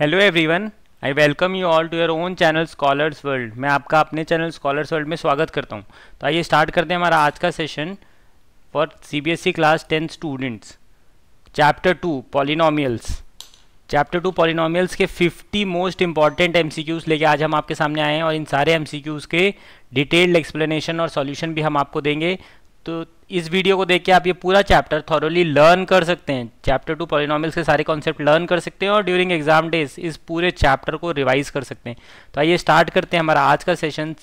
Hello everyone I welcome you all to your own channel scholars world मैं आपका अपने channel scholars world में स्वागत करता हूँ तो आइए स्टार्ट करते हैं हमारा आज का session for CBSE class ten students chapter two polynomials chapter two polynomials के 50 मोस्ट इंपॉर्टेंट एम लेके आज हम आपके सामने आए हैं और इन सारे एम के डिटेल्ड एक्सप्लेनेशन और सोल्यूशन भी हम आपको देंगे तो इस वीडियो को देख के आप ये पूरा चैप्टर थॉरली लर्न कर सकते हैं चैप्टर टू पॉलिनॉमिल्स के सारे कॉन्सेप्ट लर्न कर सकते हैं और ड्यूरिंग एग्जाम डेज इस पूरे चैप्टर को रिवाइज कर सकते हैं तो आइए स्टार्ट करते हैं हमारा आज का सेशन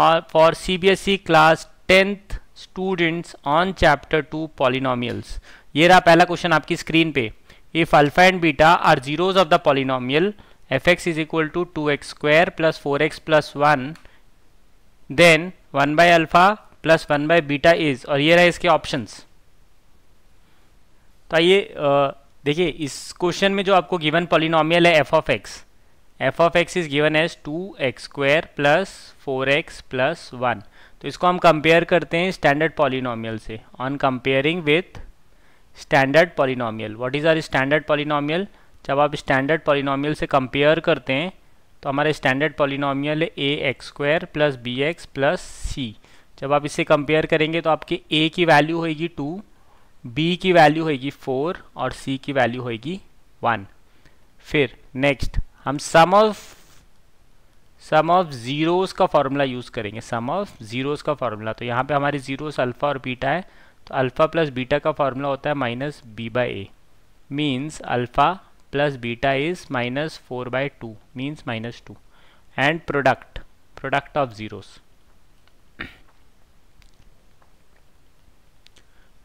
और for C B S E class tenth students on chapter two polynomials ये रहा पहला क्वेश्चन आपकी स्क्रीन पे if alpha and beta are zeros of the polynomial f x is equal to two x square plus four x plus one then one by alpha plus one by beta is और ये रहा इसके options तो आइए देखिए इस question में जो आपको गिवन पॉलिनोमियल है f of x f of x is given as two x square plus four x plus one तो इसको हम कंपेयर करते हैं स्टैंडर्ड पॉलिनोमियल से on comparing with standard polynomial what is our standard polynomial जब आप standard polynomial से compare करते हैं तो हमारे स्टैंडर्ड पॉलिनोमियल है a x square plus b x plus c जब आप इसे कंपेयर करेंगे तो आपके ए की वैल्यू होएगी टू बी की वैल्यू होगी फोर और सी की वैल्यू होगी वन फिर नेक्स्ट हम sum of sum of zeros का फार्मूला यूज़ करेंगे सम ऑफ ज़ीरोज़ का फार्मूला तो यहाँ पे हमारे ज़ीरोस अल्फ़ा और बीटा है तो अल्फ़ा प्लस बीटा का फार्मूला होता है minus B by a means alpha plus beta is minus four by two means minus two and product product of zeros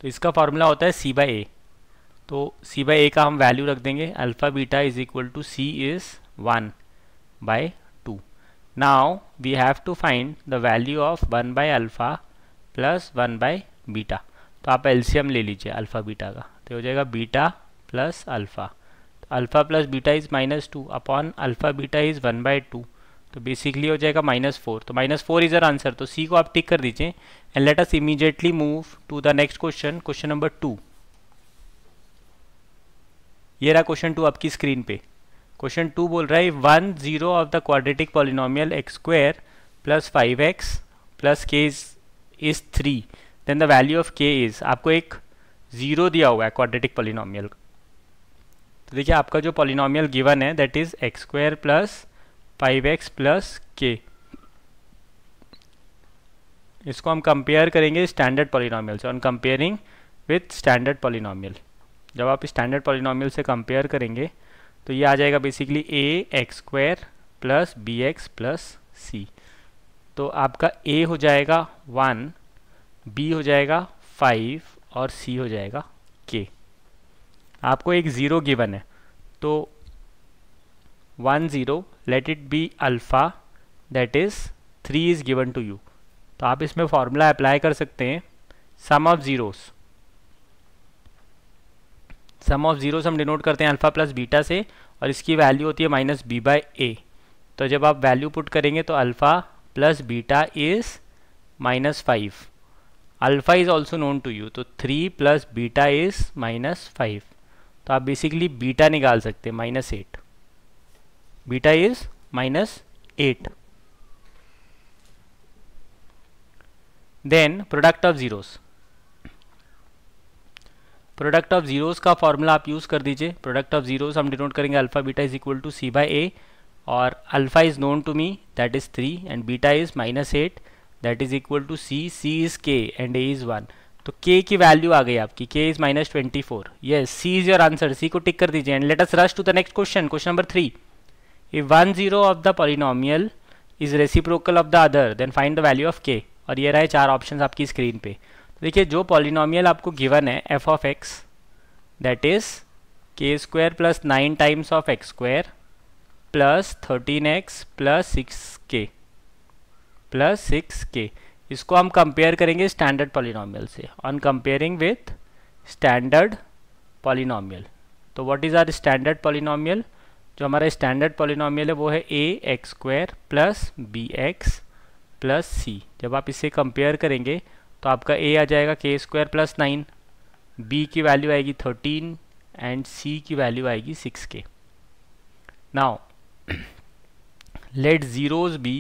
तो इसका फार्मूला होता है सी बाई ए तो सी बाई ए का हम वैल्यू रख देंगे alpha beta is equal to c is one by two now we have to find the value of one by alpha plus one by beta तो आप एल्शियम ले लीजिए अल्फ़ा बीटा का तो हो जाएगा बीटा प्लस अल्फ़ा तो alpha plus beta is minus two upon alpha beta is one by two तो बेसिकली हो जाएगा माइनस फोर तो minus four is uh answer तो सी को आप टिक कर दीजिए and let us immediately move to the next question question number two ये रहा क्वेश्चन टू आपकी स्क्रीन पे क्वेश्चन टू बोल रहा है one zero of the quadratic polynomial x square plus five x plus k is three then the value of k is आपको एक zero दिया हुआ है quadratic पॉलिनोमियल तो देखिए आपका जो पॉलिनोमियल गिवन है that is x square plus five x plus k इसको हम कंपेयर करेंगे स्टैंडर्ड पॉलिनॉमियल से on comparing with standard polynomial जब आप स्टैंडर्ड पॉलिनॉमियल से कंपेयर करेंगे तो ये आ जाएगा basically a x square plus b x plus c तो आपका ए हो जाएगा वन बी हो जाएगा फाइव और सी हो जाएगा के आपको एक ज़ीरो गिवन है तो one zero let it be alpha that is three is given to you तो आप इसमें फार्मूला अप्लाई कर सकते हैं sum of zeros sum of zeros हम डिनोट करते हैं अल्फ़ा प्लस बीटा से और इसकी वैल्यू होती है माइनस बी बाई ए तो जब आप वैल्यू पुट करेंगे तो alpha plus beta is minus five alpha is also known to you तो three plus beta is minus five तो आप बेसिकली बीटा निकाल सकते हैं minus eight beta is minus eight then product of zeros product of zeros का formula आप use कर दीजिए प्रोडक्ट ऑफ ज़ीरोस हम डिनोट करेंगे alpha beta is equal to c by a और alpha is known to me that is three and beta is minus eight that is equal to C c is k and a is one तो k की value आ गई आपकी के is minus twenty four ये c is your answer c को tick कर दीजिए and let us rush to the next question question number three if one zero of the polynomial is reciprocal of the other then find the value of k और ये रहे चार option आपकी screen पे तो देखिए जो पॉलिनोमियल आपको गिवन है f of x that is k square plus nine times of x square plus thirteen x plus six k plus six k इसको हम कंपेयर करेंगे स्टैंडर्ड पॉलिनोमियल से on comparing with standard polynomial तो what is our standard polynomial जो हमारा standard polynomial है वो है a x square plus b x plus c जब आप इसे कंपेयर करेंगे तो आपका ए आ जाएगा k square plus nine b की वैल्यू आएगी थर्टीन एंड सी की वैल्यू आएगी six k now let zeros be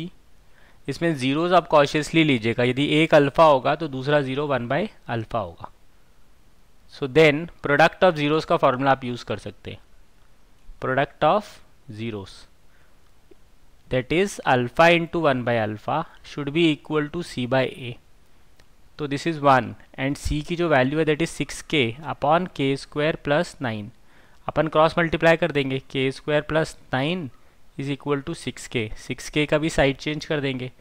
इसमें ज़ीरोज़ आप कॉशियसली लीजिएगा यदि एक अल्फ़ा होगा तो दूसरा ज़ीरो वन बाय अल्फ़ा होगा so then product of zeros का फॉर्मूला आप यूज़ कर सकते हैं product of zeros that is alpha into one by alpha should be equal to c by a तो this is one and c की जो value है that is six k upon k square plus nine अपन cross multiply कर देंगे k square plus nine is equal to six k six k का भी side change कर देंगे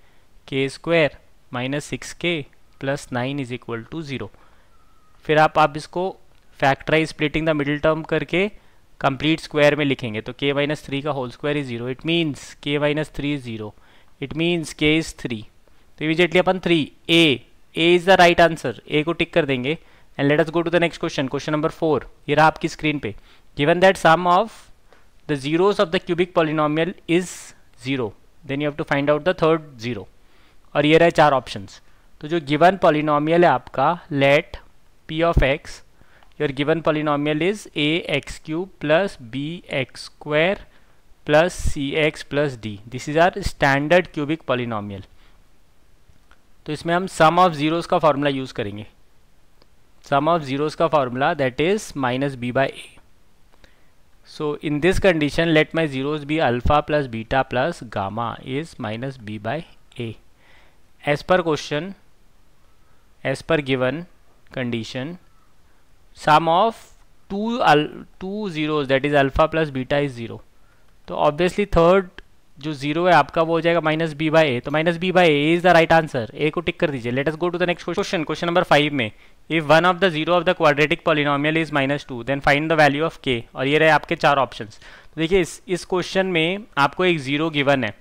k square minus six k plus nine is equal to zero फिर आप आप इसको factorise splitting the middle term करके कंप्लीट स्क्वायर में लिखेंगे तो के माइनस थ्री का whole square is zero it means k minus three is zero it means k is three तो इमीजिएटली अपन three a a is the right answer a को tick कर देंगे and let us go to the next question question number four ये रहा आपकी screen पे given that sum of the zeros of the cubic polynomial is zero then you have to find out the third zero और ये रहे चार option तो जो गिवन पॉलिनोमियल है आपका let p of x your given polynomial is ax cube plus bx square plus cx plus d this is our standard cubic polynomial तो इसमें हम सम ऑफ ज़ीरोस का फार्मूला यूज़ करेंगे sum of zeros का formula that is minus B by A so in this condition let my zeros be alpha plus beta plus gamma is minus B by a as per question as per given condition sum of two two zeros that is alpha plus beta is zero तो obviously third जो zero है आपका वो हो जाएगा minus B by a तो minus B by a is the right answer a को tick कर दीजिए let us go to the next question question number five में if one of the zero of the quadratic polynomial is minus two then find the value of k और ये रहे आपके चार option तो देखिए इस इस क्वेश्चन में आपको एक जीरो गिवन है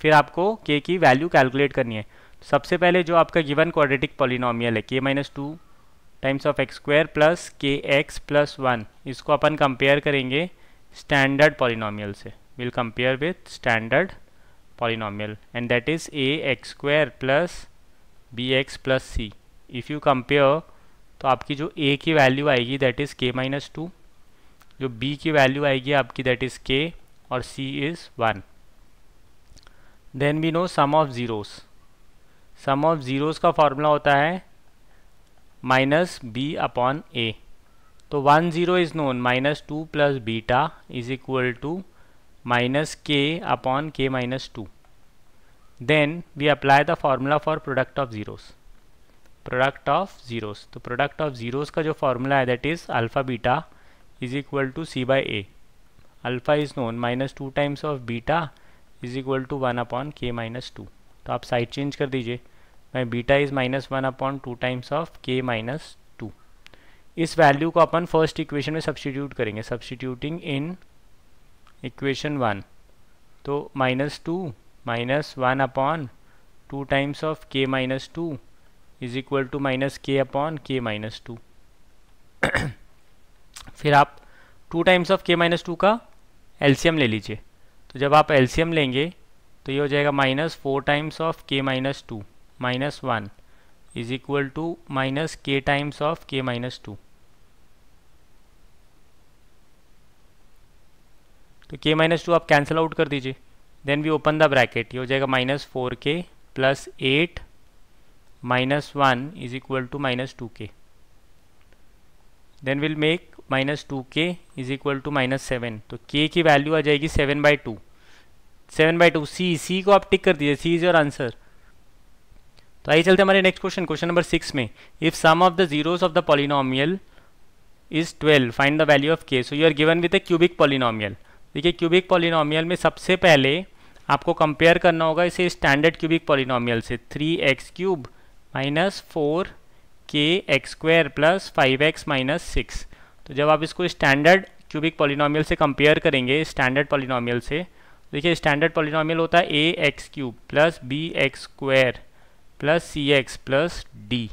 फिर आपको के की वैल्यू कैलकुलेट करनी है सबसे पहले जो आपका गिवन क्वाड्रेटिक पॉलिनॉमियल है k minus two times of x square plus k x plus one इसको अपन कंपेयर करेंगे स्टैंडर्ड पॉलिनोमियल से will compare with standard polynomial and that is a x square plus b x plus c if you compare तो आपकी जो a की value आएगी that is k minus two जो बी की वैल्यू आएगी आपकी दैट इज़ के और c is one then we know some of zeros sum of zeros का फॉर्मूला होता है माइनस बी अपॉन ए तो one zero is known minus two plus beta is equal to minus k upon k minus two then we apply the formula for product of zeros product of zeros तो product of zeros का जो formula है that is alpha beta is equal to c by a alpha is known minus two times of beta is equal to one upon k minus two तो आप side change कर दीजिए में beta is minus one upon two times of k minus two इस value को अपन first equation में substitute करेंगे सब्सटीट्यूटिंग इन इक्वेशन वन तो minus two minus one upon two times of k minus two is equal to minus k upon k minus two फिर आप two times of k minus two का L C M ले लीजिए तो जब आप एल्सीयम लेंगे तो ये हो जाएगा minus four times of k minus two minus one is equal to minus k times of k minus two तो के माइनस टू आप कैंसिल आउट कर दीजिए then we open the bracket ये हो जाएगा minus four k plus eight minus one is equal to minus two k then will make minus two k is equal to minus seven तो k की value आ जाएगी seven by two seven by two C C को आप tick कर दीजिए c is your answer तो आइए चलते हमारे next question question number six में if sum of the zeros of the polynomial is twelve find the value of k so you are given with a cubic polynomial देखिए cubic polynomial में सबसे पहले आपको कंपेयर करना होगा इसे standard cubic polynomial से three x cube minus four k x square plus five x minus six तो जब आप इसको स्टैंडर्ड क्यूबिक पॉलिनोमियल से कंपेयर करेंगे स्टैंडर्ड पॉलिनोमियल से देखिए स्टैंडर्ड पॉलिनॉमियल होता है a x cube plus b x square plus c x plus d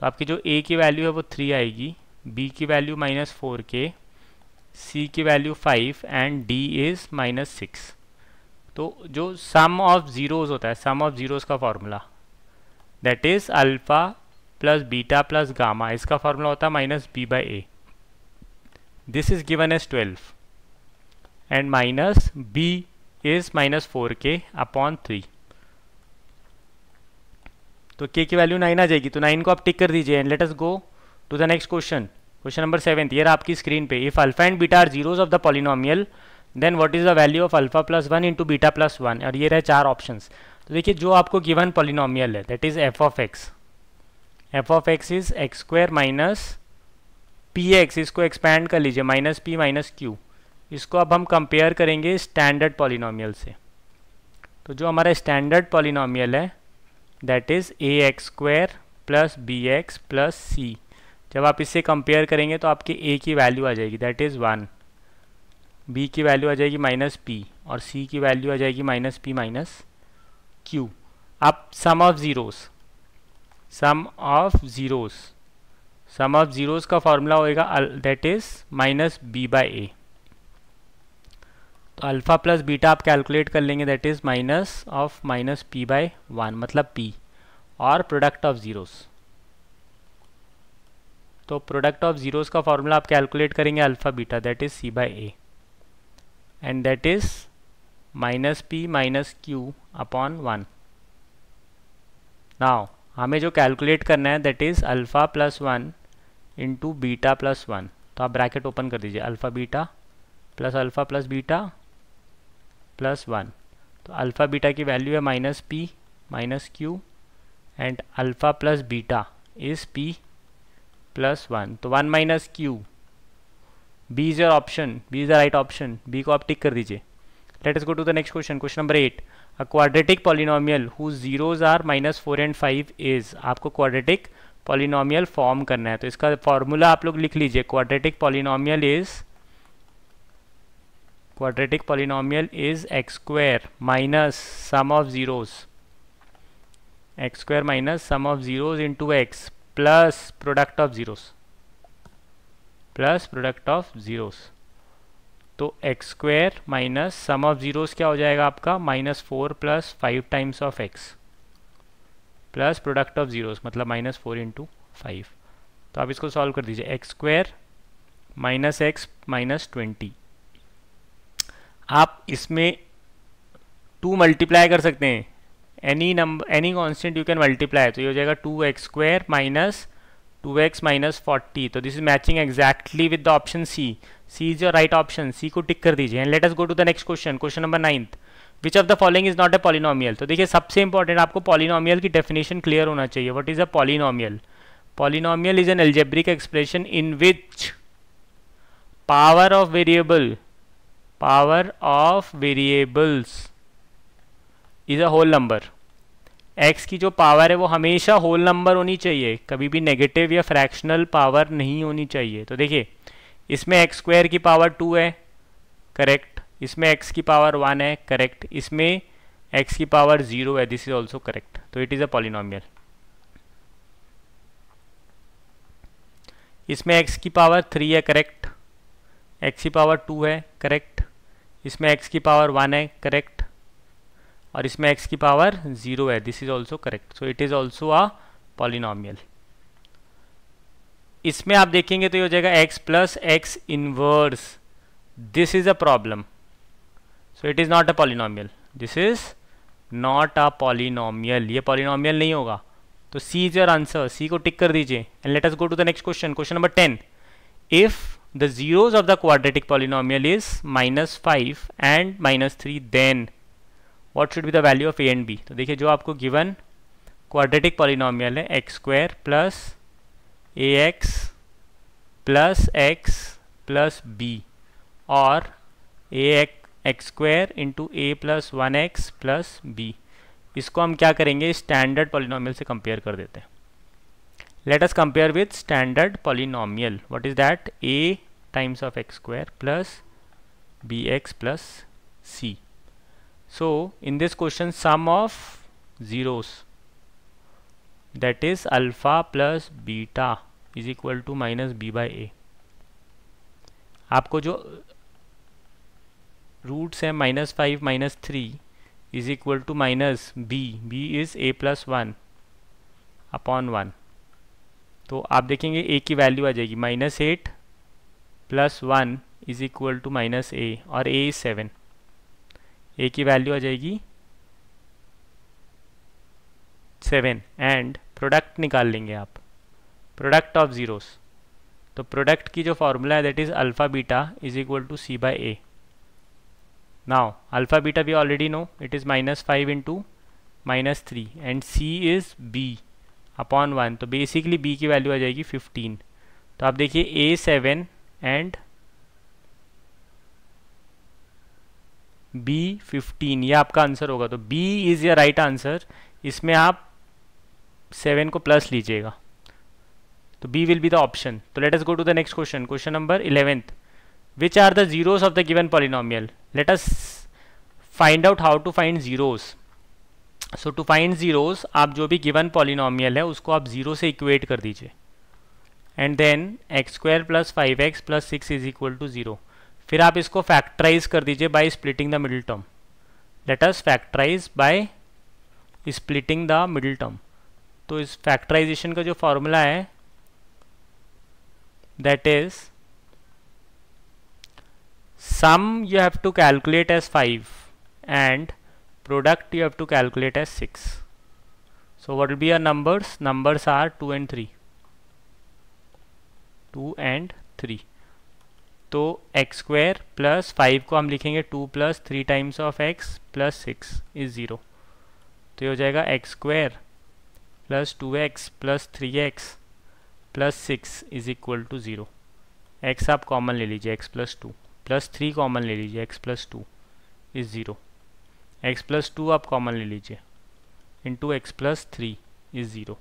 तो आपकी जो ए की वैल्यू है वो थ्री आएगी बी की value minus four k c की value five and d is minus six तो जो सम ऑफ ज़ीरोज़ होता है सम ऑफ ज़ीरोज़ का formula that is alpha plus beta plus gamma इसका फार्मूला होता है minus B by a this is given as twelve and minus b is minus four k upon three तो k की value nine आ जाएगी तो nine को आप tick कर दीजिए and let us go to the next question question number seventh ये आपकी स्क्रीन पे if alpha and beta are zeros of the polynomial then what is the value of alpha plus one into beta plus one और ये रहे चार option तो देखिए जो आपको गिवन पॉलिनोमियल है that is f of x f of x is x square minus p x इसको एक्सपैंड कर लीजिए माइनस पी माइनस क्यू इसको अब हम कंपेयर करेंगे स्टैंडर्ड पॉलिनोमियल से तो जो हमारा स्टैंडर्ड पॉलिनोमियल है that is a x square plus b x plus c जब आप इससे कंपेयर करेंगे तो आपके ए की वैल्यू आ जाएगी दैट इज़ वन बी की वैल्यू आ जाएगी माइनस पी और सी की वैल्यू आ जाएगी माइनस पी माइनस क्यू आप sum of zeros sum of zeros sum of zeros का फॉर्मूला होएगा that is minus B by a alpha plus beta आप कैलकुलेट कर लेंगे that is minus of minus p by one मतलब p और product of zeros तो product of zeros का formula आप कैलकुलेट करेंगे alpha beta that is C by a and that is minus P minus q upon one now हमें जो calculate करना है that is alpha plus one into beta plus one तो आप bracket open कर दीजिए alpha beta plus alpha plus beta plus one तो alpha beta की वैल्यू है minus P minus q and alpha plus beta is p plus one तो one minus q b is your option b is the right option B को आप tick कर दीजिए let us go to the next question question number eight a quadratic polynomial who zeros are minus four and five is आपको quadratic polynomial form करना है तो इसका formula आप लोग लिख लीजिए quadratic polynomial is quadratic polynomial is x square minus sum of zeros x square minus sum of zeros into x plus product of zeros plus product of zeros तो x square minus sum of zeros क्या हो जाएगा आपका minus four plus five times of x plus product of zeros मतलब minus four into five तो आप इसको solve कर दीजिए x square minus x minus twenty आप इसमें टू मल्टीप्लाई कर सकते हैं any number any constant you can multiply तो ये हो जाएगा two x square minus two x minus forty तो this is matching exactly with the option c C is your right option सी को टिक कर दीजिए and let us go to the next question question number ninth which of the following is not a polynomial तो देखिए सबसे important आपको polynomial की definition clear होना चाहिए what is a polynomial polynomial is an algebraic expression in which power of variable power of variables is a whole number x की जो power है वो हमेशा होल नंबर होनी चाहिए कभी भी नेगेटिव या फ्रैक्शनल पावर नहीं होनी चाहिए तो देखिए इसमें एक्स स्क्वायर की पावर टू है करेक्ट इसमें एक्स की पावर वन है करेक्ट इसमें एक्स की पावर जीरो है दिस इज ऑल्सो करेक्ट तो इट इज़ अ पॉलिनॉमियल इसमें एक्स की पावर थ्री है करेक्ट एक्स की पावर टू है करेक्ट इसमें एक्स की पावर वन है करेक्ट और इसमें एक्स की पावर ज़ीरो है this is also correct so it is also a polynomial इसमें आप देखेंगे तो ये हो जाएगा x plus x inverse this is a problem so it is not a polynomial this is not a polynomial ये polynomial नहीं होगा तो सी इज योर आंसर सी को टिक कर दीजिए and let us go to the next question question number ten if the zeros of the quadratic polynomial is minus five and minus three then what should be the value of a and b तो देखिए जो आपको given quadratic polynomial है x square plus a x plus x plus b और a x square into a plus one x plus b इसको हम क्या करेंगे स्टैंडर्ड पॉलिनॉमियल से कंपेयर कर देते हैं let us compare with standard polynomial what is that a times of x square plus bx plus c so in this question sum of zeros that is alpha plus beta is equal to minus b by a आपको जो roots हैं minus five minus three is equal to minus b b is a plus one upon one तो आप देखेंगे a की value आ जाएगी minus eight plus one is equal to minus a और ए इज सेवन ए की value आ जाएगी सेवन एंड प्रोडक्ट निकाल लेंगे आप प्रोडक्ट ऑफ ज़ीरोस तो प्रोडक्ट की जो फॉर्मूला है that is alpha beta is equal to c by a now alpha beta भी already know it is minus five into minus three and c is b upon one तो basically b की value आ जाएगी fifteen तो आप देखिए a seven and b fifteen ये आपका आंसर होगा तो बी इज़ या राइट आंसर इसमें आप सेवन को प्लस लीजिएगा तो b will be the option तो let us go to the next question question number eleventh which are the zeros of the given polynomial let us find out how to find zeros so to find zeros आप जो भी given polynomial है उसको आप zero से equate कर दीजिए and then x square plus five x plus six is equal to zero फिर आप इसको फैक्टराइज कर दीजिए by splitting the middle term let us factorise by splitting the middle term तो इस फैक्टराइजेशन का जो फॉर्मूला है that is sum you have to calculate as five and product you have to calculate as 6 so what will be our numbers numbers are 2 and 3 2 and 3 तो x square plus five को हम लिखेंगे two plus three times of x plus six is zero तो ये हो जाएगा x square plus two x plus three x plus six is equal to zero x आप common ले लीजिए x plus two plus three common ले लीजिए x plus two is zero x plus two आप कॉमन ले लीजिए into x plus three is zero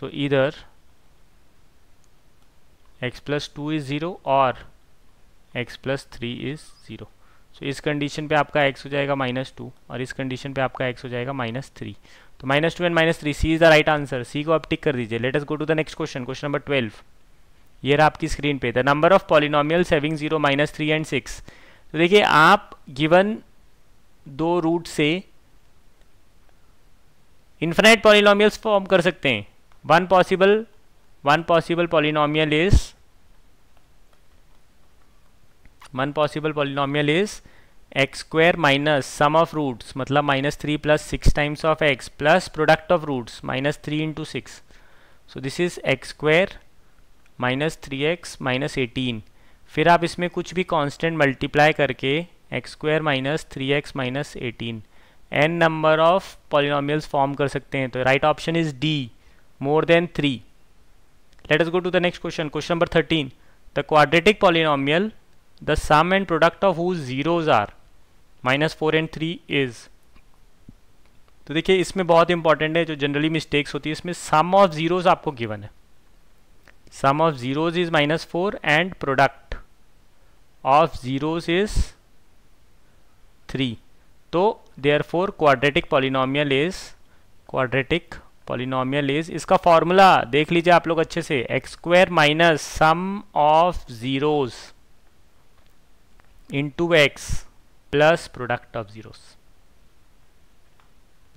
so इधर x plus two is zero और x plus three is zero so इस condition पे आपका एक्स हो जाएगा माइनस टू और इस कंडीशन पे आपका एक्स हो जाएगा माइनस थ्री तो minus two and minus three c is the right answer c को आप टिक कर दीजिए let us go to the next question question number twelve ये रहा आपकी स्क्रीन पे the number of polynomials having zero minus three and six तो देखिए आप गिवन दो रूट से इन्फिनाइट पॉलिनोमियल्स फॉर्म कर सकते हैं one possible one possible polynomial is one possible polynomial is x square minus sum of roots मतलब minus three plus six times of x plus product of roots minus three into six so this is x square minus three x minus eighteen फिर आप इसमें कुछ भी constant multiply करके x square minus three x minus eighteen n number of polynomials form कर सकते हैं तो right option is D more than three let us go to the next question question number thirteen the quadratic polynomial the sum and product of whose zeros are minus four and three is तो देखिए इसमें बहुत important है जो generally mistakes होती है इसमें sum of zeros आपको गिवन है sum of zeros is minus four and product of zeros is three तो therefore quadratic polynomial is quadratic polynomial is इसका फॉर्मूला देख लीजिए आप लोग अच्छे से x square minus sum of zeros into x plus product of zeros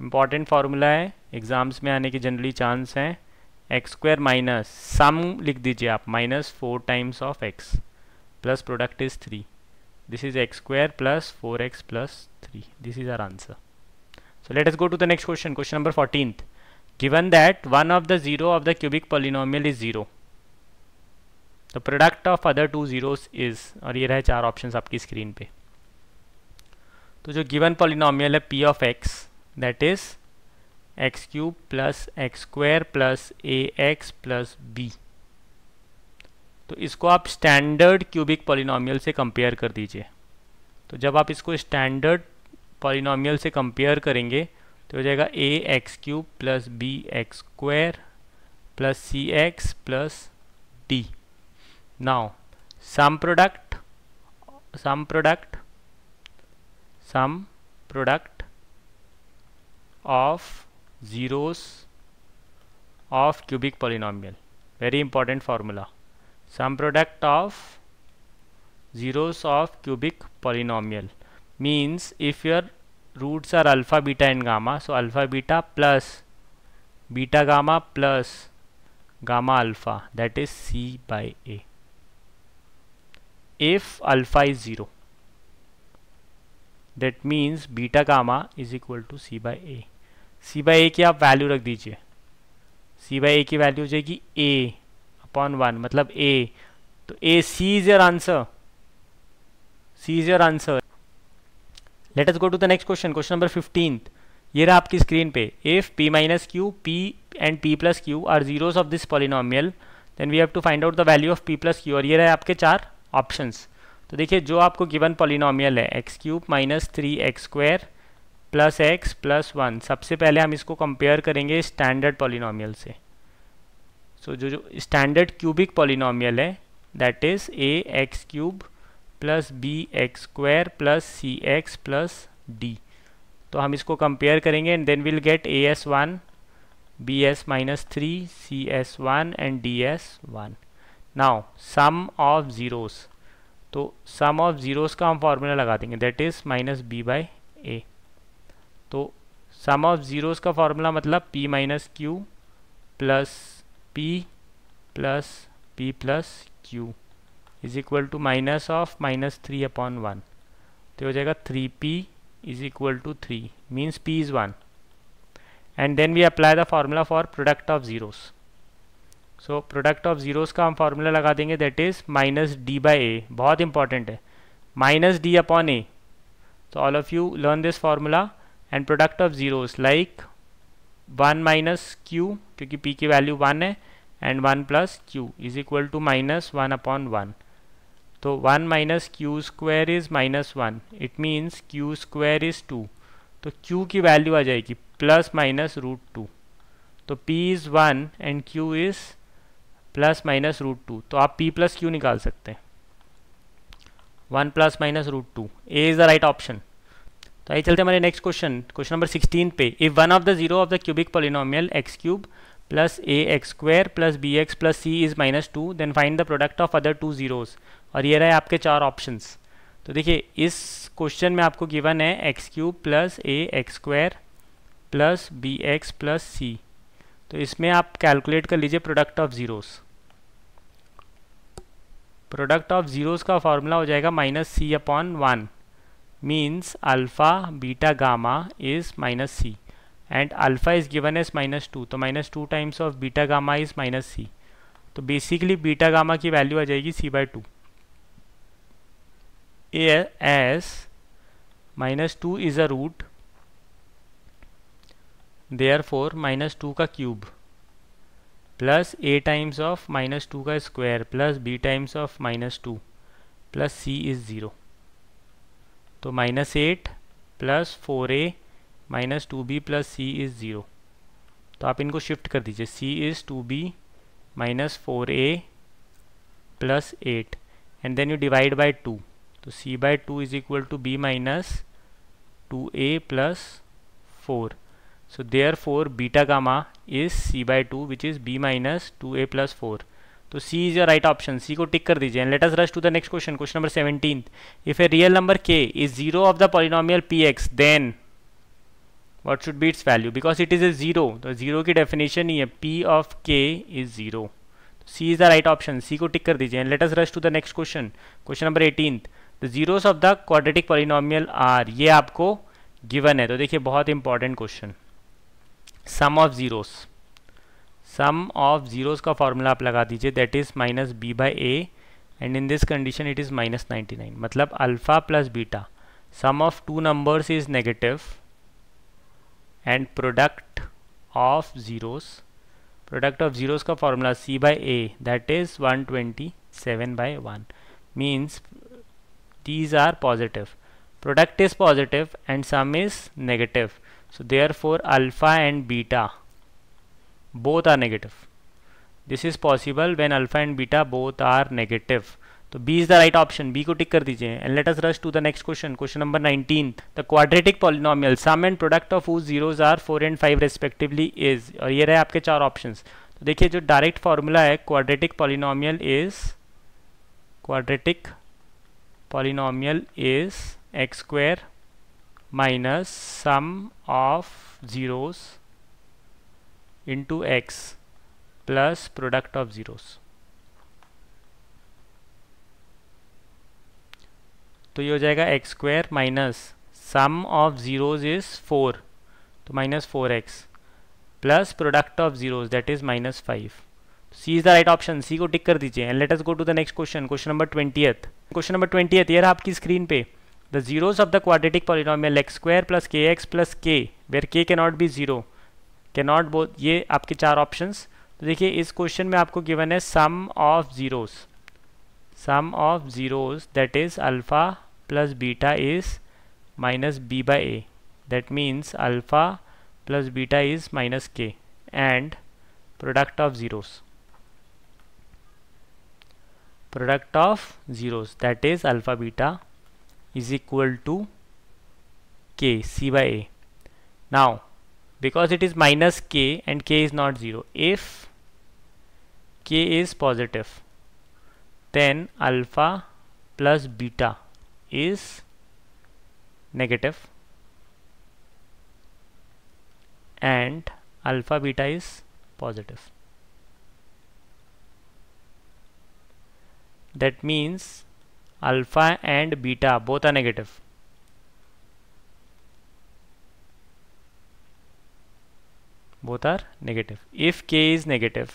important formula है exams में आने के जनरली चांस हैं एक्स स्क्वायर माइनस सम लिख दीजिए आप minus four times of x plus product is three this is x square plus 4x plus 3 this is our answer so let us go to the next question question number 14th given that one of the zero of the cubic polynomial is zero the product of other two zeros is aur ye rahe char options aapki screen pe to jo given polynomial hai p of x that is x cube plus x square plus ax plus b तो इसको आप standard cubic polynomial से compare कर दीजिए तो जब आप इसको स्टैंडर्ड पॉलिनोमियल से कंपेयर करेंगे तो हो जाएगा a x cube plus b x square plus c x plus d now sum product sum product sum product of zeros of cubic polynomial very important formula sum product of zeros of cubic polynomial means if your roots are alpha beta and gamma so alpha beta plus beta gamma plus gamma alpha that is c by a if alpha is zero that means beta gamma is equal to c by a c by a की आप value रख दीजिए सी by a की value हो जाएगी ए upon one मतलब A तो A C is your answer C is your answer let us go to the next question question number fifteen ये रहा आपकी स्क्रीन पे if p minus q p and p plus q are zeros of this polynomial then we have to find out the value of p plus q और ये रहे आपके चार option तो देखिए जो आपको गिवन पॉलिनोमियल है x cube minus three x square plus x plus one सबसे पहले हम इसको कंपेयर करेंगे स्टैंडर्ड पॉलिनोमियल से सो जो जो स्टैंडर्ड क्यूबिक पॉलिनॉमियल है that is a x cube plus b x square plus c x plus d तो हम इसको कंपेयर करेंगे and then will get a as one b as minus three c as one and d as one now sum of zeros तो sum of zeros का हम formula लगा देंगे that is minus B by a तो sum of zeros का formula मतलब p minus q plus p plus p plus q is equal to minus of minus three upon one तो हो जाएगा three p is equal to three means p is one and then we apply the formula for product of zeros so product of zeros का हम formula लगा देंगे that is minus d by a बहुत important है minus d upon a so all of you learn this formula and product of zeros like 1 minus q क्योंकि p की value one है and one plus q is equal to minus one upon one तो one minus q square is minus one it means q square is two तो q की value आ जाएगी plus minus root two तो p is one and q is plus minus root two तो आप p plus q निकाल सकते हैं one plus minus root two A is the right option तो आइए चलते हमारे next question question number sixteen पे if one of the zero of the cubic polynomial x cube plus a x square plus b x plus c is minus two then find the product of other two zeros और ये रहे आपके चार options तो देखिए इस question में आपको गिवन है x cube plus a x square plus b x plus c तो इसमें आप कैलकुलेट कर लीजिए product of zeros product of zeros का फॉर्मूला हो जाएगा minus c upon one means alpha beta gamma is minus c and alpha is given as minus 2 तो minus 2 times of beta gamma is minus c तो basically beta gamma ki value aa jayegi c by two as minus 2 is a root therefore minus 2 ka cube plus a times of minus 2 ka square plus b times of minus 2 plus c is 0 तो minus eight plus four a minus two b plus c is zero तो आप इनको shift कर दीजिए c is two b minus four a plus eight and then you divide by two तो c by two is equal to b minus two a plus four so for beta gamma is c by two which is b minus two a plus four तो सी is your right option सी को tick कर दीजिए and let's rush to the next question question number seventeen if a real number k is zero of the polynomial p x then what should be its value because it is a zero तो zero की definition ही है p of k is zero C is the right option सी को tick कर दीजिए and let's rush to the next question question number eighteen the zeros of the quadratic polynomial are ये आपको given है तो देखिए बहुत important question sum of zeros sum of zeros का फॉर्मूला आप लगा दीजिए that is minus B by a and in this condition it is minus ninety nine मतलब alpha plus beta sum of two numbers is negative and product of zeros product of zeros का formula c by A that is one twenty seven by one means these are positive product is positive and sum is negative so therefore alpha and beta both are negative this is possible when alpha and beta both are negative तो B is the right option B को tick कर दीजिए and let us rush to the next question question number 19 the quadratic polynomial sum and product of वो zeros are four and five respectively is और ये रहे आपके चार options तो देखिए जो डायरेक्ट फॉर्मूला है quadratic polynomial is quadratic polynomial is x square minus sum of zeros into x plus product of zeros तो ये हो जाएगा x square minus sum of zeros is four तो minus four x plus product of zeros that is minus five C is the right option सी को tick कर दीजिए and let us go to the next question question number twentieth question number twentieth ये आपकी screen पे the zeros of the quadratic polynomial x square plus k x plus k where k cannot be zero cannot both ये आपके चार options तो देखिए इस question में आपको गिवन है sum of zeros sum of zeros that is alpha plus beta is minus B by a that means alpha plus beta is minus k and product of zeros product of zeros that is alpha beta is equal to k c by a now because it is minus k and k is not 0 if k is positive then alpha plus beta is negative and alpha beta is positive that means alpha and beta both are negative both are negative if k is negative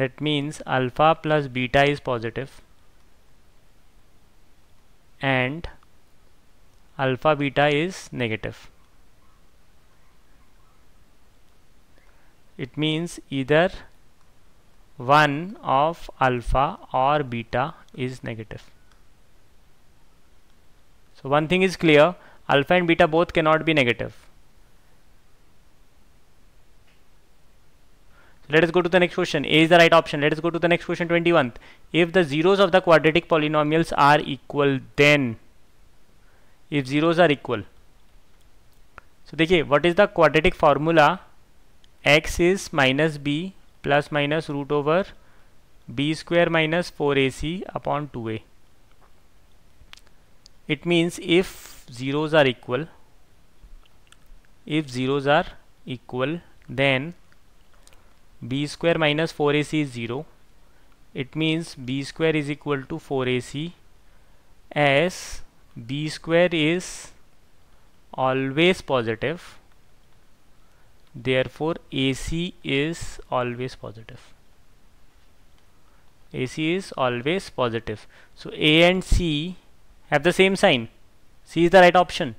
that means alpha plus beta is positive and alpha beta is negative it means either one of alpha or beta is negative so one thing is clear alpha and beta both cannot be negative let us go to the next question a is the right option let us go to the next question 21 if the zeros of the quadratic polynomials are equal then if zeros are equal so देखिए what is the quadratic formula x is minus b plus minus root over b square minus 4ac upon 2a it means if zeros are equal if zeros are equal then b square minus 4ac is 0 it means b square is equal to 4ac as b square is always positive therefore ac is always positive ac is always positive so a and c have the same sign c is the right option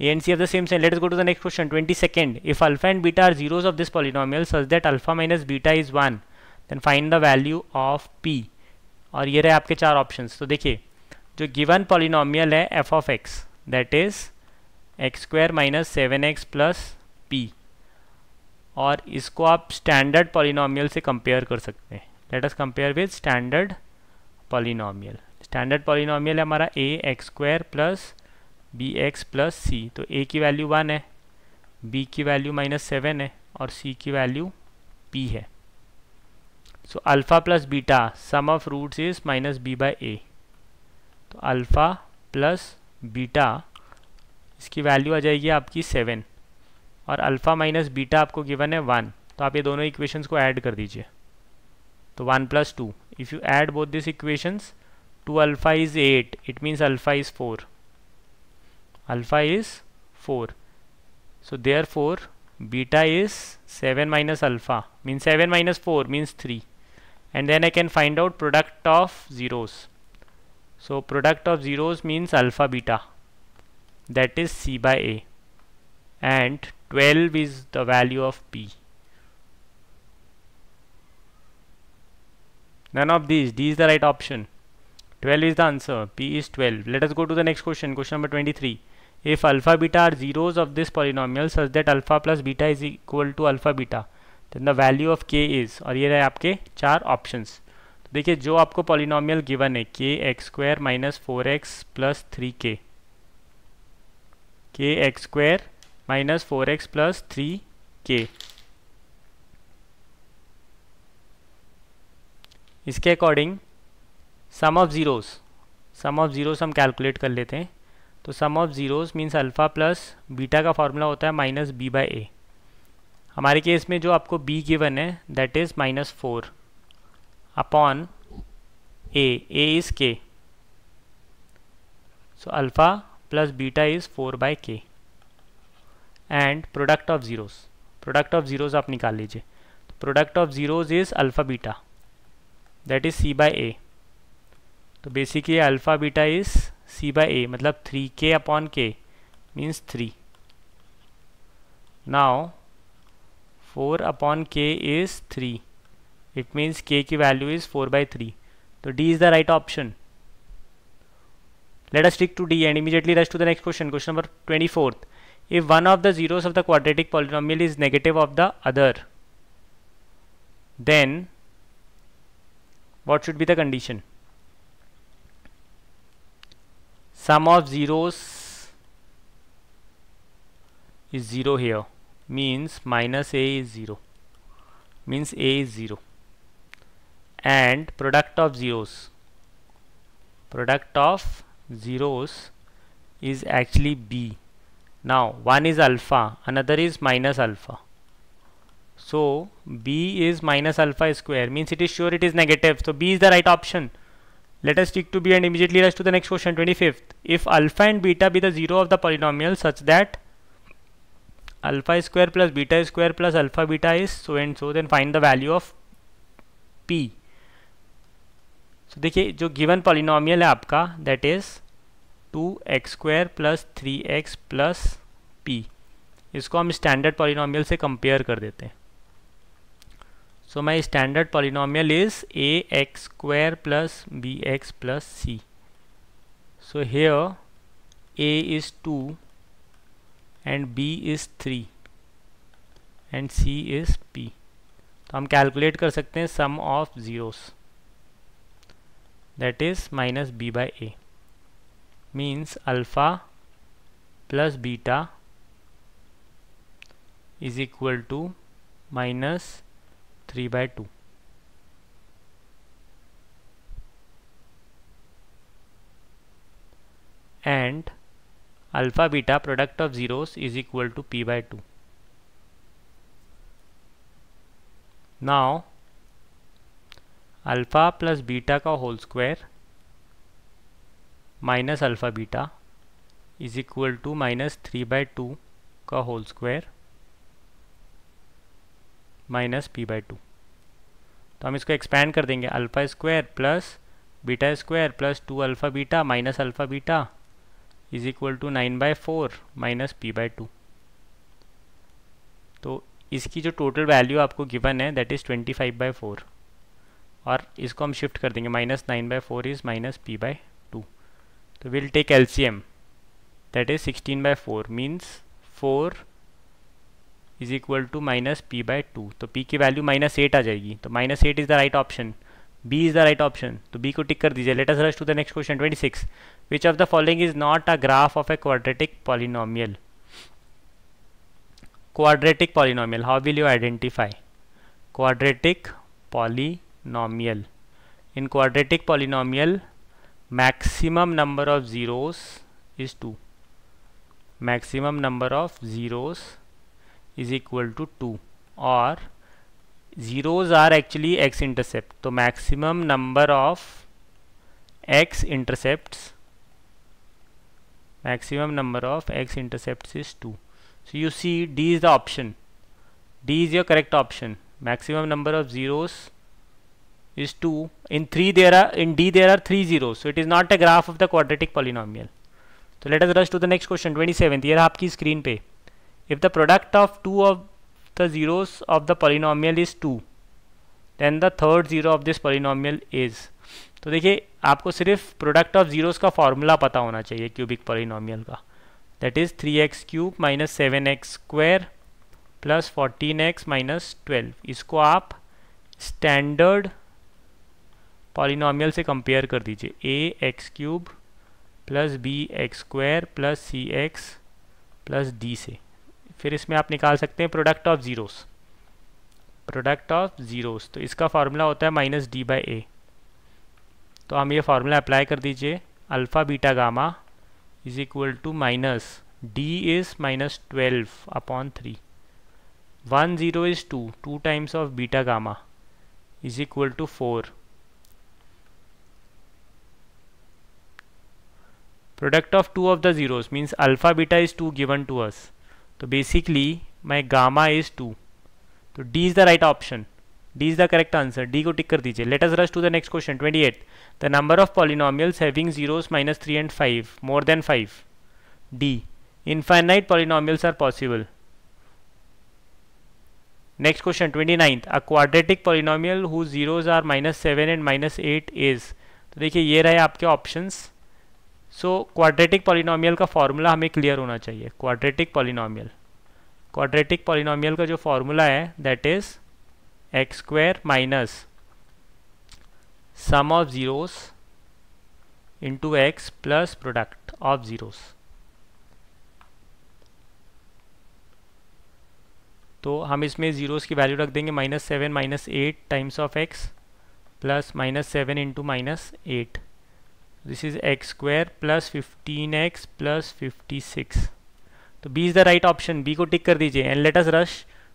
ANC of the same sign. Let us go to the next question. 22nd. If alpha and beta are zeros of this polynomial such that alpha minus beta is 1, then find the value of p. और ये रहे आपके चार options तो देखिए जो given polynomial है f of x that is x square minus seven x plus p और इसको आप स्टैंडर्ड पॉलिनोमियल से कंपेयर कर सकते हैं let us compare with standard polynomial standard polynomial है हमारा ए x square plus b x plus c तो ए की वैल्यू वन है बी की वैल्यू माइनस सेवन है और सी की वैल्यू पी है सो alpha plus beta sum of roots is minus B by a तो अल्फ़ा प्लस बीटा इसकी वैल्यू आ जाएगी आपकी सेवन और अल्फ़ा माइनस बीटा आपको गिवन है वन तो आप ये दोनों इक्वेशंस को ऐड कर दीजिए तो one plus two if you add both this equations two alpha is eight it means alpha is four alpha is 4 so therefore beta is 7 minus alpha means 7 minus 4 means 3 and then I can find out product of zeros so product of zeros means alpha beta that is C by A and 12 is the value of P none of these D is the right option 12 is the answer P is 12 let us go to the next question question number 23 if alpha beta are zeros of this polynomial such that alpha plus beta is equal to alpha beta then the value of k is और ये रहे आपके चार options तो देखिए जो आपको polynomial given है k x square minus four x plus three k k x square minus four x plus three k इसके according sum of zeros sum of zeros हम कैलकुलेट कर लेते हैं तो sum of zeros means alpha plus beta का formula होता है minus B by ए हमारे केस में जो आपको बी गिवन है that is minus four upon a a is k so alpha plus beta is four by k and product of zeros product of zeros आप निकाल लीजिए product of zeros is alpha beta that is C by a तो basically alpha beta is c by a मतलब three k upon k means three now four upon k is three it means k की value is four by three तो D is the right option let us stick to d and immediately rush to the next question question number 24th if one of the zeros of the quadratic polynomial is negative of the other then what should be the condition sum of zeros is 0 here means minus a is 0 means a is 0 and product of zeros product of zeros is actually b now one is alpha another is minus alpha so b is minus alpha square means it is sure it is negative so b is the right option Let us stick to B and immediately rush to the next question 25th. If alpha and beta be the zero of the polynomial such that alpha square plus beta square plus alpha beta is so and so then find the value of p. So देखिए जो given polynomial है आपका that is two x square plus three x plus p इसको हम standard polynomial से compare कर देते हैं So my standard polynomial is ax square plus bx plus c. So here a is 2 and b is 3 and c is p. So we calculate kar sakte sum of zeros that is minus b by a means alpha plus beta is equal to minus three by two and alpha beta product of zeros is equal to p by two now alpha plus beta का whole square minus alpha beta is equal to minus three by two का whole square minus p by two तो हम इसको expand कर देंगे alpha square plus beta square plus two alpha beta minus alpha beta is equal to nine by four minus p by two तो इसकी जो total value आपको given है that is twenty five by four और इसको हम shift कर देंगे minus nine by four is minus p by two तो will take L C M that is sixteen by four means four is equal to minus p by two तो p की value minus eight आ जाएगी तो minus eight is the right option b is the right option तो b को tick कर दीजिए let us rush to the next question twenty six which of the following is not a graph of a quadratic polynomial quadratic polynomial how will you identify quadratic polynomial in quadratic polynomial maximum number of zeros is two maximum number of zeros is equal to two और zeros are actually x intercept तो maximum number of x intercept maximum number of x intercept is to so you see d is the option d is your correct option maximum number of zeros is two in three there are in d there are three zero so it is not a graph of the quadratic polynomial तो let us rush to the next question twenty seven here आपकी screen पे If the product of two of the zeros of the polynomial is 2, then the third zero of this polynomial is. तो देखिए आपको सिर्फ product of zeros का formula पता होना चाहिए क्यूबिक पॉलिनॉमियल का that is three x cube minus seven x square plus fourteen x minus twelve इसको आप स्टैंडर्ड पॉलिनॉमियल से कंपेयर कर दीजिए a x cube plus b x square plus c x plus d से फिर इसमें आप निकाल सकते हैं product of zeros product of zeros तो इसका फार्मूला होता है माइनस डी बाई ए तो हम ये फार्मूला अप्लाई कर दीजिए alpha beta gamma is equal to minus d is minus twelve upon three one zero is two two times of beta gamma is equal to four product of two of the zeros means alpha beta is two given to us तो basically my gamma is two तो D is the right option d is the correct answer d को tick कर दीजिए let us rush to the next question twenty eight the number of polynomials having zeros minus three and five more than five d infinite polynomials are possible next question twenty ninth a quadratic polynomial who zeros are minus seven and minus eight is तो देखिए ये रहे आपके options so quadratic polynomial का formula हमें clear होना चाहिए quadratic polynomial quadratic polynomial का जो फॉर्मूला है that is x square minus sum of zeros into x plus product of zeros तो हम इसमें ज़ीरोस की वैल्यू रख देंगे minus seven minus eight times of x plus minus seven into minus eight this is x square plus 15x plus 56 so b is the right option b ko tick kar dijiye and let us rush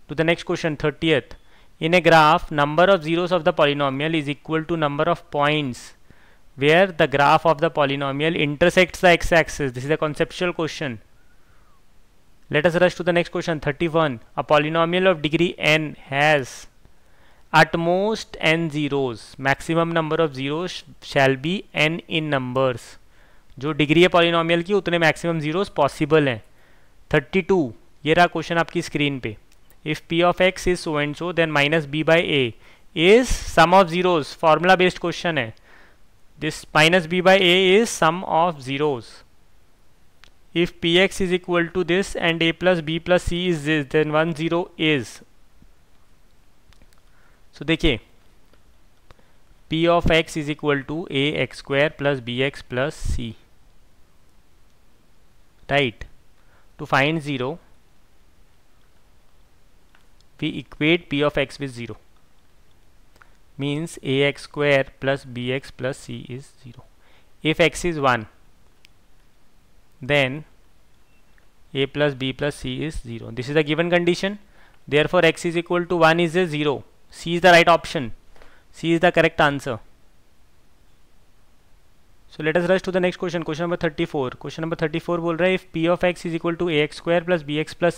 to the next question 30th in a graph number of zeros of the polynomial is equal to number of points where the graph of the polynomial intersects the x-axis this is a conceptual question let us rush to the next question 31 a polynomial of degree n has at most n zeros maximum number of zeros shall be n in numbers जो degree है polynomial की उतने maximum zeros possible हैं 32 ये रहा question आपकी screen पे if p of x is so and so then minus B by a is sum of zeros formula based question है this minus B by a is sum of zeros if p x is equal to this and a plus b plus c is this then one zero is So, देखिए p of x is equal to a x square plus b x plus c, right? To find zero, we equate p of x with 0 means ax square plus bx plus c is 0 if x is 1 then a plus b plus c is 0 this is the given condition therefore x is equal to 1 is a 0 C is the right option. C is the correct answer. So let us rush to the next question. Question number thirty-four. Question number thirty-four. बोल रहा है if p of x is equal to a x square plus b x plus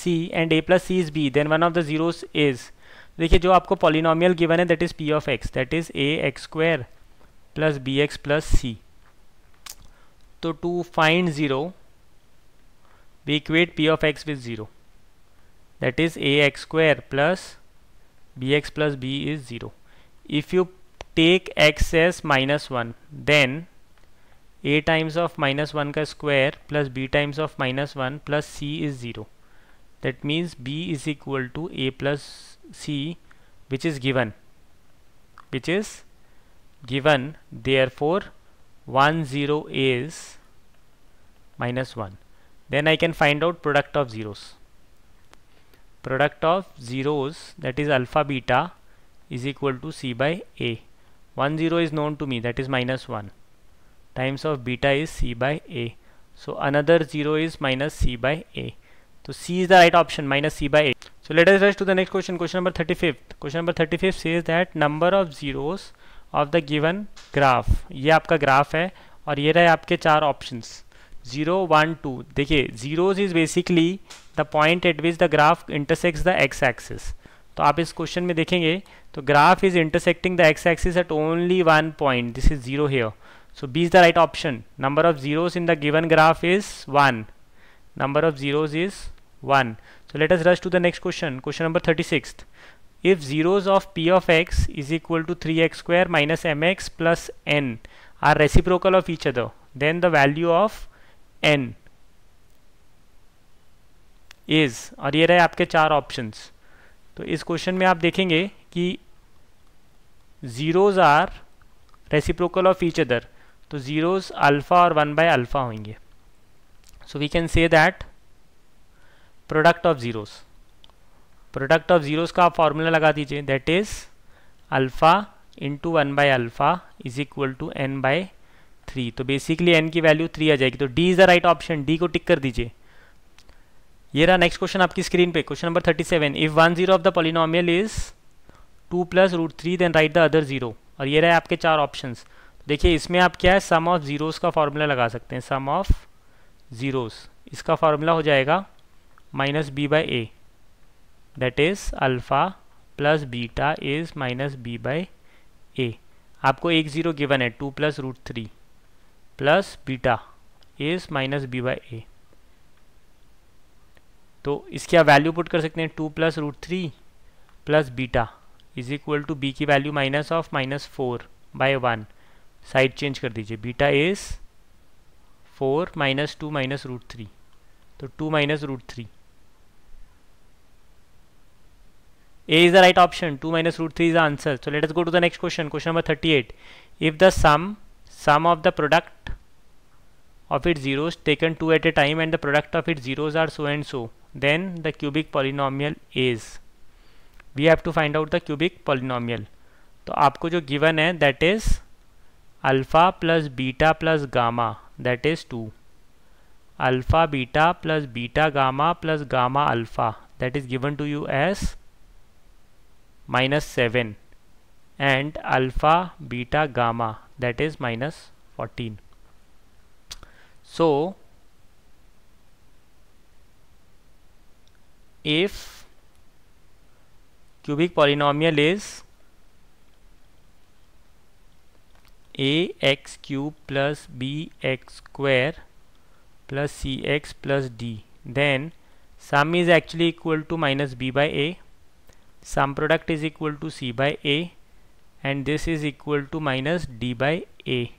c and a plus c is b, then one of the zeros is देखिए जो आपको polynomial given है that is p of x, that is a x square plus bx plus c. तो to find zero we equate p of x with 0 that is ax square plus bx plus b is 0 if you take x as minus 1 then a times of minus 1 ka square plus b times of minus 1 plus c is 0 that means b is equal to a plus c which is given which is given therefore 1 0 is minus 1 then I can find out product of zeros product of zeros that is alpha beta is equal to c by a. 1 0 is known to me that is minus 1 times of beta is c by a. So another 0 is minus c by a. So c is the right option minus c by a. So let us rush to the next question question number 35th. Question number 35 says that number of zeros of the given graph ये आपका graph है और ये रहे आपके चार options zero one two देखिए zeros is basically the point at which the graph intersects the x axis तो आप इस क्वेश्चन में देखेंगे तो graph is intersecting the x-axis at only one point. This is zero here. so b is the right option number of zeros in the given graph is 1 number of zeros is 1 so let us rush to the next question question number 36 if zeros of p of x is equal to 3x square minus mx plus n are reciprocal of each other then the value of n is और ये रहे आपके चार options तो इस question में आप देखेंगे कि zeros are reciprocal of each other तो ज़ीरोज़ अल्फ़ा और वन बाय अल्फ़ा होंगे so we can say that product of zeros product of zeros का आप फॉर्मूला लगा दीजिए that is alpha into one by alpha is equal to n by three तो basically n की value three आ जाएगी तो D is the right option D को टिक कर दीजिए ये रहा नेक्स्ट क्वेश्चन आपकी स्क्रीन पे question number thirty seven if one zero of the polynomial is two plus root three then write the other zero और ये रहे आपके चार ऑप्शन देखिए इसमें आप क्या है सम ऑफ जीरोस का फार्मूला लगा सकते हैं सम ऑफ जीरोस इसका फार्मूला हो जाएगा minus B by A that is alpha plus beta is minus B by a आपको एक ज़ीरो गिवन है two plus root three plus beta is minus B by a तो इसकी आप value put कर सकते हैं two plus root three plus beta is equal to B की value minus of minus four by one side change कर दीजिए beta is four minus two minus root three तो two minus root three a is the right option two minus root three is the answer so let us go to the next question question number thirty eight if the sum sum of the product of it zeros taken two at a time and the product of it zeros are so and so then the cubic polynomial is we have to find out the cubic polynomial तो आपको जो given है that alpha plus beta plus gamma, that is 2 Alpha beta plus beta gamma plus gamma alpha, that is given to you as minus 7 and alpha beta gamma that is minus 14 so if cubic polynomial is ax cube plus bx square plus cx plus d then sum is actually equal to minus b by a sum product is equal to c by a and this is equal to minus d by a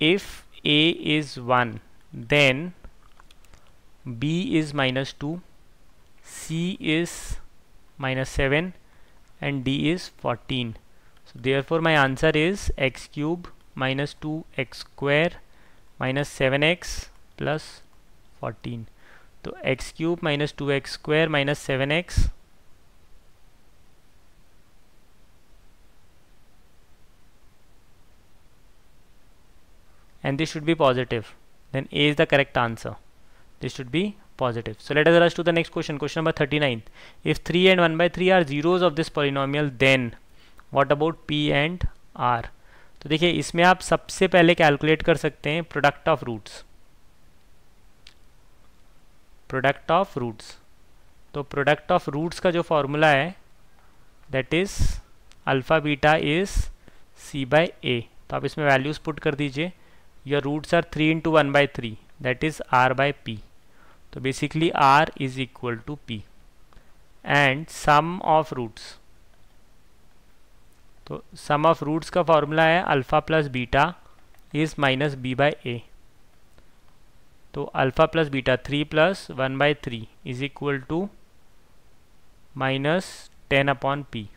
if a is 1 then b is minus 2 C is minus 7 and D is 14 so therefore my answer is x cube minus 2x square minus 7x plus 14 so x cube minus 2x square minus 7x and this should be positive then A is the correct answer this should be positive. So let us rush to the next question, question number 39. If 3 and 1 by 3 are zeros of this polynomial, then what about p and r? तो देखिए इसमें आप सबसे पहले calculate कर सकते हैं product of roots product of roots तो प्रोडक्ट ऑफ रूट्स का जो फॉर्मूला है that is alpha beta is c by a तो आप इसमें वैल्यूज़ पुट कर दीजिए your roots are three into one by three that is r by p तो basically r is equal to p and sum of roots तो sum of roots का formula है alpha plus beta is minus B by a तो alpha plus beta three plus one by three is equal to minus ten upon p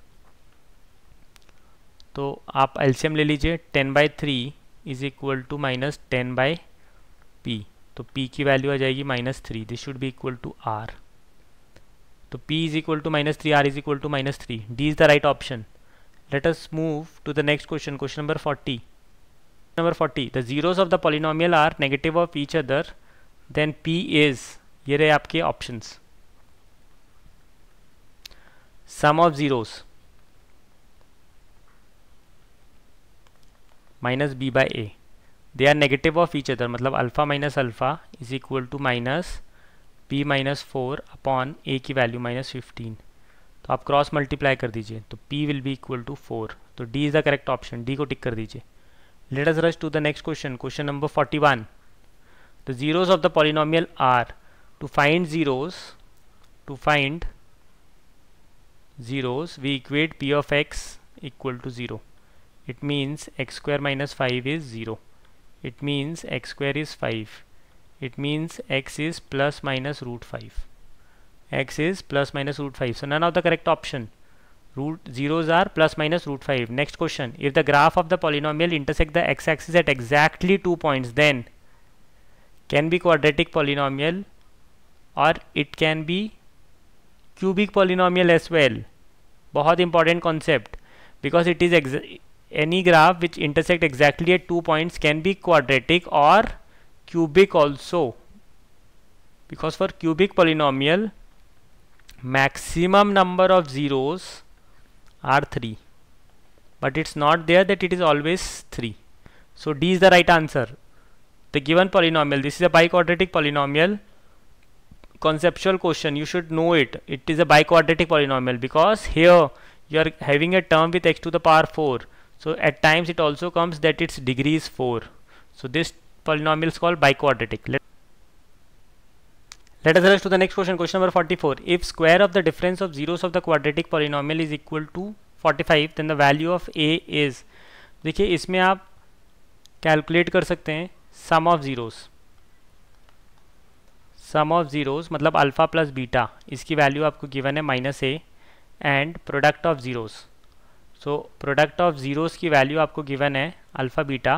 तो आप L C M ले लीजिए ten by three is equal to minus ten by p तो p की value आ जाएगी minus three this should be equal to r तो p is equal to minus three r is equal to minus three d is the right option let us move to the next question question number forty number forty the zeros of the polynomial are negative of each other then p is ये रहे आपके option sum of zeros minus B by A they are negative of each other मतलब alpha minus alpha is equal to minus P minus four upon A की value minus fifteen तो आप cross multiply कर दीजिए तो P will be equal to four तो D is the correct option D को tick कर दीजिए let us rush to the next question question number forty one the zeros of the polynomial are to find zeros to find zeros we equate P of X equal to zero it means X square minus five is zero It means x square is 5. It means x is plus minus root 5. x is plus minus root 5. So none of the correct option. Root zeros are plus minus root 5. Next question. If the graph of the polynomial intersect the x-axis at exactly two points, then can be quadratic polynomial or it can be cubic polynomial as well. Very important concept because it is any graph which intersect exactly at two points can be quadratic or cubic also because for cubic polynomial maximum number of zeros are 3 but it's not there that it is always 3 so D is the right answer the given polynomial this is a biquadratic polynomial conceptual question you should know it it is a biquadratic polynomial because here you are having a term with x to the power 4 so at times it also comes that its degree is 4 so this polynomial is called biquadratic let, let us rush to the next question question number 44 if square of the difference of zeros of the quadratic polynomial is equal to 45 then the value of a is देखिए इसमें आप calculate कर सकते हैं sum of zeros sum of zeros मतलब alpha plus beta इसकी value आपको given है minus A and product of zeros so product of zeros की वैल्यू आपको गिवन है alpha beta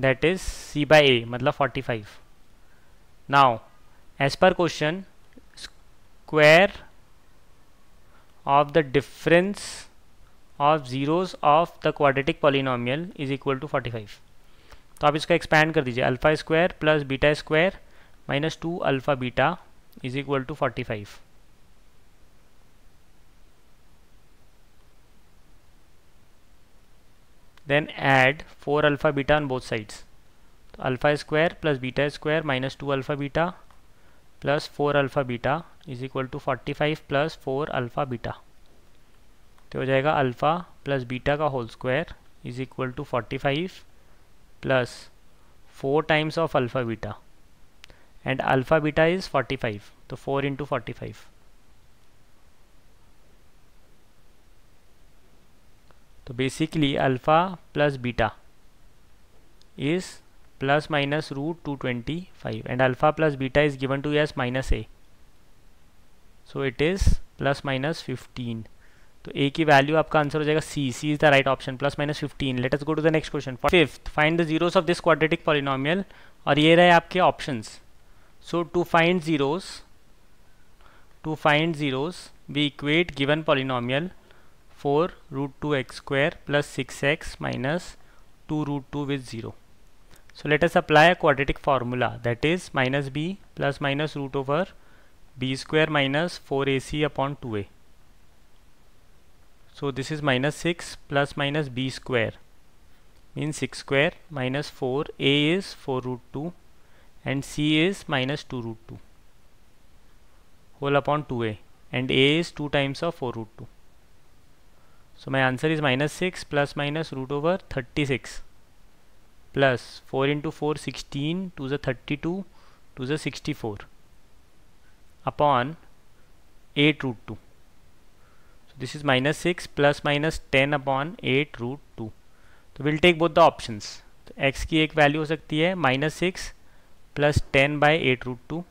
that is C by A मतलब 45 now as per question square of the difference of zeros of the quadratic polynomial is equal to 45 तो आप इसका expand कर दीजिए alpha square plus beta square minus two alpha beta is equal to 45 then add 4 alpha beta on both sides so alpha square plus beta square minus 2 alpha beta plus 4 alpha beta is equal to 45 plus 4 alpha beta तो हो जाएगा alpha plus beta का whole square is equal to 45 plus 4 times of alpha beta and alpha beta is 45 तो 4 into forty five. तो basically alpha plus beta is plus minus root two twenty five and alpha plus beta is given to us minus A so it is plus minus fifteen तो A की value आपका answer हो जाएगा C C is the right option plus minus fifteen let us go to the next question fifth find the zeros of this quadratic polynomial और ये रहे आपके options so to find zeros to find zeros we equate given polynomial 4 root 2x square plus 6x minus 2 root 2 with 0. So let us apply a quadratic formula that is minus b plus minus root over b square minus 4ac upon 2a. So this is minus 6 plus minus b square means 6 square minus 4 a is 4 root 2 and c is minus 2 root 2 whole upon 2a and a is 2 times of 4 root 2. So my answer is minus six plus minus root over thirty six plus four into four sixteen two ज thirty two two ज sixty four upon eight root two so this is minus six plus minus ten upon eight root two तो will take both the option तो X की एक value हो सकती है minus six plus ten by eight root two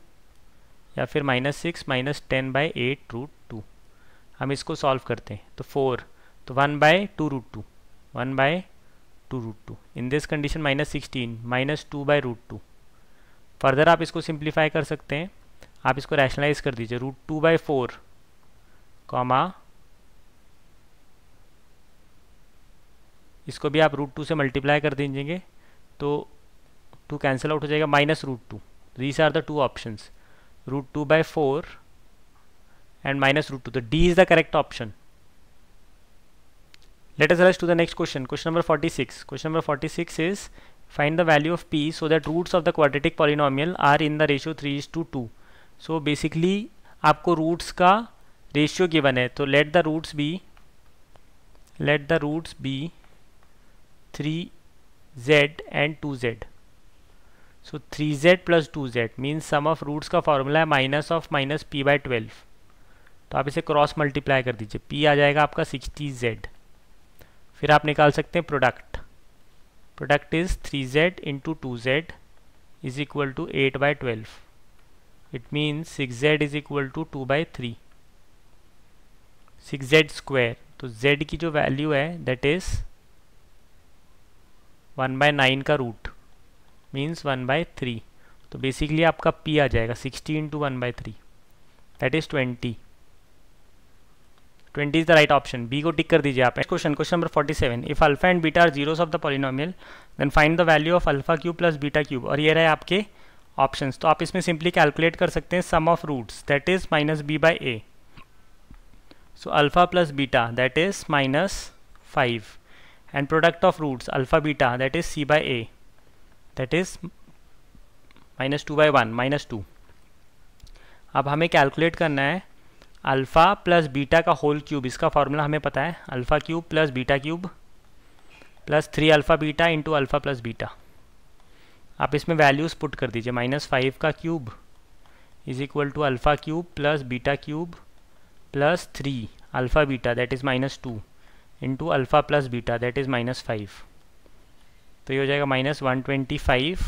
या फिर minus six minus ten by eight root two हम इसको सॉल्व करते हैं तो फोर तो one by two root two one by two root two in this condition minus sixteen minus two by root two further आप इसको simplify कर सकते हैं आप इसको रैशनलाइज कर दीजिए root two by four comma इसको भी आप रूट टू से मल्टीप्लाई कर दीजिएंगे तो टू कैंसिल आउट हो जाएगा minus root two these are the two options root two by four and minus root two तो D is the correct option let us rush to the next question question number 46 question number 46 is find the value of p so that roots of the quadratic polynomial are in the ratio 3 is to 2 so basically आपको roots का ratio given है तो let the roots be let the roots be 3z and 2z so 3z plus 2z means sum of roots का formula है minus of minus p by 12 तो आप इसे cross multiply कर दीजिए p आ जाएगा आपका 60z फिर आप निकाल सकते हैं product product is three Z into two Z is equal to eight by twelve it means six Z is equal to two by three six Z square तो z की जो वैल्यू है that is one by nine का root means one by three तो basically आपका p आ जाएगा sixty into one by three that is twenty twenty is the right option B को टिक कर दीजिए आप question question number forty seven if alpha and beta are zeros of the polynomial then find the value of alpha cube plus beta cube और ये रहे आपके options तो आप इसमें सिंपली कैलकुलेट कर सकते हैं sum of roots that is minus B by A so alpha plus beta that is minus five and product of roots alpha beta that is C by A that is minus two by one minus two अब हमें calculate करना है alpha plus beta का whole cube इसका formula हमें पता है alpha cube plus beta cube plus three alpha beta into alpha plus beta आप इसमें वैल्यूज़ पुट कर दीजिए माइनस फाइव का cube is equal to alpha cube plus beta cube plus three alpha beta that is minus two into alpha plus beta that is minus five तो ये हो जाएगा minus one twenty five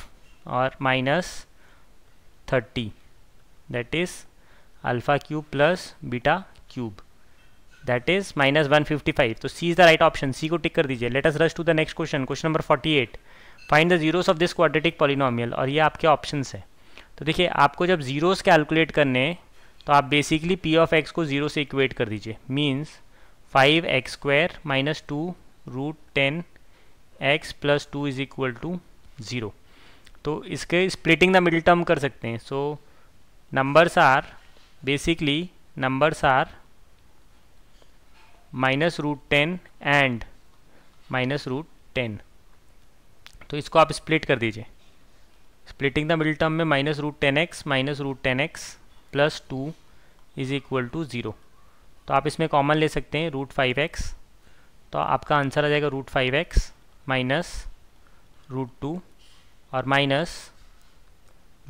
और minus thirty that is alpha cube plus beta cube that is minus one fifty five so C is the right option सी को tick कर दीजिए let us rush to the next question question number forty eight find the zeros of this quadratic polynomial और ये आपके option है तो देखिए आपको जब जीरोस कैलकुलेट करने तो आप बेसिकली पी ऑफ एक्स को जीरो से इक्वेट कर दीजिए means five X square minus two root ten X plus two is equal to zero तो इसके स्प्लिटिंग द मिडिल टर्म कर सकते हैं so numbers are basically numbers are minus root ten and minus root ten तो इसको आप split कर दीजिए स्प्लिटिंग द मिडिल टर्म में minus root ten X minus root ten X plus two is equal to zero तो आप इसमें common ले सकते हैं रूट फाइव एक्स तो आपका आंसर आ जाएगा root five x minus root two और माइनस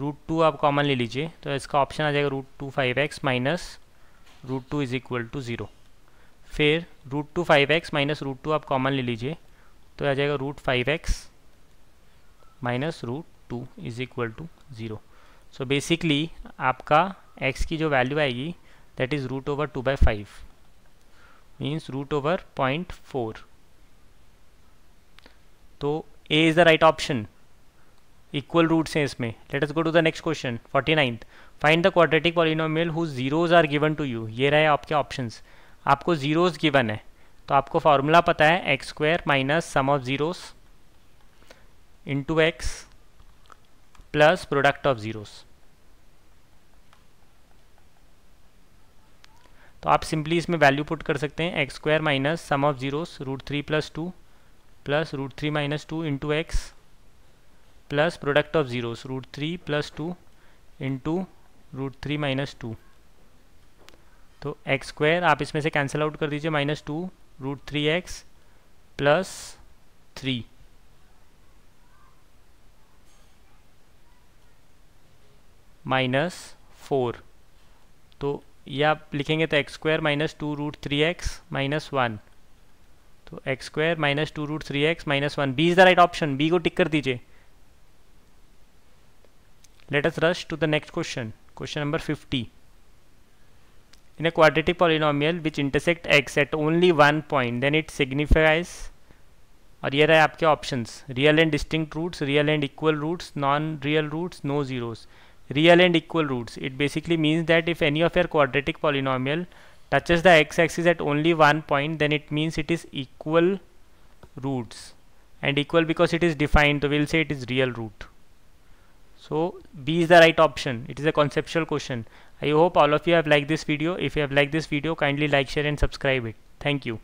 रूट टू आप कॉमन ले लीजिए तो इसका ऑप्शन आ जाएगा root two five x minus root two is equal to zero फिर root two five x minus root two आप कॉमन ले लीजिए तो आ जाएगा root five x minus root two is equal to zero so basically आपका X की जो वैल्यू आएगी that is root over two by five means root over point four तो A is the right option equal roots हैं इसमें let us go to the next question forty ninth find the quadratic polynomial who zeros are given to you ये रहे आपके options आपको zeros given है तो आपको फार्मूला पता है x square minus sum of zeros into x plus product of zeros तो आप सिंपली इसमें वैल्यू पुट कर सकते हैं x square minus sum of zeros root three plus two plus root three minus two into x plus product of zeros root three plus two into root three minus two तो x square आप इसमें से cancel out कर दीजिए minus two root three x plus three minus four तो ये आप लिखेंगे तो x square minus two root three x minus one तो x square minus two root three x minus one B is the right option B को tick कर दीजिए let us rush to the next question question number 50 in a quadratic polynomial which intersect x at only one point then it signifies Or here are आपके options: real and distinct roots, real and equal roots, non-real roots, no zeros. Real and equal roots. It basically means that if any of your quadratic polynomial touches the x-axis at only one point then it means it is equal roots and equal because it is defined so we'll say it is real root so B is the right option it is a conceptual question I hope all of you have liked this video if you have liked this video kindly like share and subscribe it thank you